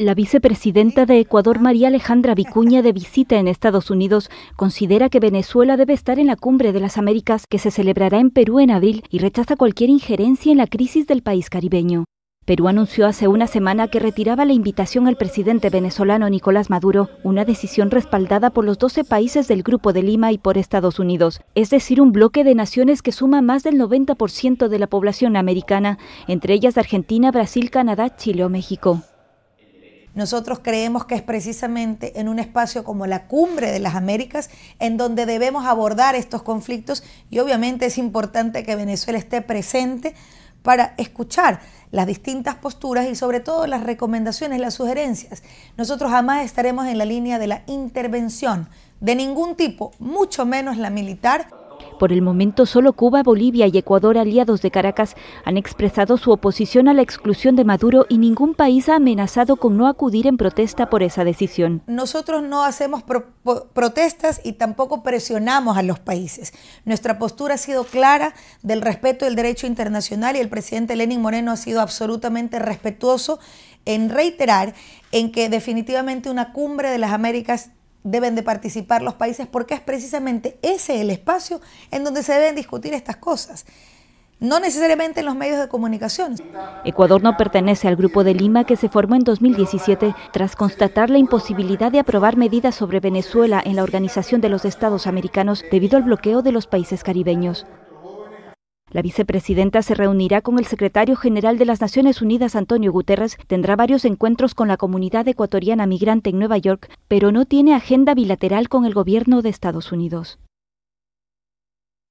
La vicepresidenta de Ecuador, María Alejandra Vicuña, de visita en Estados Unidos, considera que Venezuela debe estar en la cumbre de las Américas que se celebrará en Perú en abril y rechaza cualquier injerencia en la crisis del país caribeño. Perú anunció hace una semana que retiraba la invitación al presidente venezolano Nicolás Maduro, una decisión respaldada por los 12 países del Grupo de Lima y por Estados Unidos, es decir, un bloque de naciones que suma más del 90% de la población americana, entre ellas Argentina, Brasil, Canadá, Chile o México. Nosotros creemos que es precisamente en un espacio como la cumbre de las Américas en donde debemos abordar estos conflictos y obviamente es importante que Venezuela esté presente para escuchar las distintas posturas y sobre todo las recomendaciones, las sugerencias. Nosotros jamás estaremos en la línea de la intervención de ningún tipo, mucho menos la militar. Por el momento, solo Cuba, Bolivia y Ecuador, aliados de Caracas, han expresado su oposición a la exclusión de Maduro y ningún país ha amenazado con no acudir en protesta por esa decisión. Nosotros no hacemos protestas y tampoco presionamos a los países. Nuestra postura ha sido clara del respeto del derecho internacional y el presidente Lenin Moreno ha sido absolutamente respetuoso en reiterar en que definitivamente una cumbre de las Américas deben de participar los países porque es precisamente ese el espacio en donde se deben discutir estas cosas. No necesariamente en los medios de comunicación. Ecuador no pertenece al Grupo de Lima que se formó en 2017 tras constatar la imposibilidad de aprobar medidas sobre Venezuela en la Organización de los Estados Americanos debido al bloqueo de los países caribeños. La vicepresidenta se reunirá con el secretario general de las Naciones Unidas, Antonio Guterres, tendrá varios encuentros con la comunidad ecuatoriana migrante en Nueva York, pero no tiene agenda bilateral con el gobierno de Estados Unidos.